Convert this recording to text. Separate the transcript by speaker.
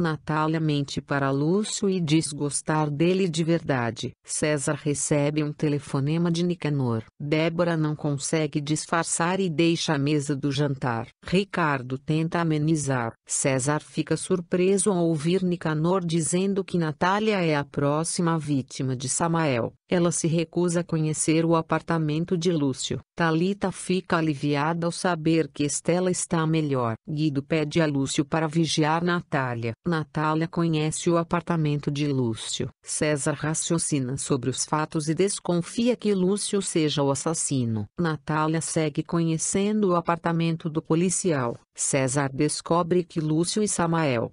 Speaker 1: Natália mente para Lúcio e diz gostar dele de verdade. César recebe um telefonema de Nicanor. Débora não consegue disfarçar e deixa a mesa do jantar. Ricardo tenta amenizar. César fica surpreso ao ouvir Nicanor dizendo que Natália é a próxima vítima de Samael. Ela se recusa a conhecer o apartamento de Lúcio. Talita fica aliviada ao saber que Estela está melhor. Guido pede a Lúcio para vigiar Natália. Natália conhece o apartamento de Lúcio. César raciocina sobre os fatos e desconfia que Lúcio seja o assassino. Natália segue conhecendo o apartamento do policial. César descobre que Lúcio e Samael,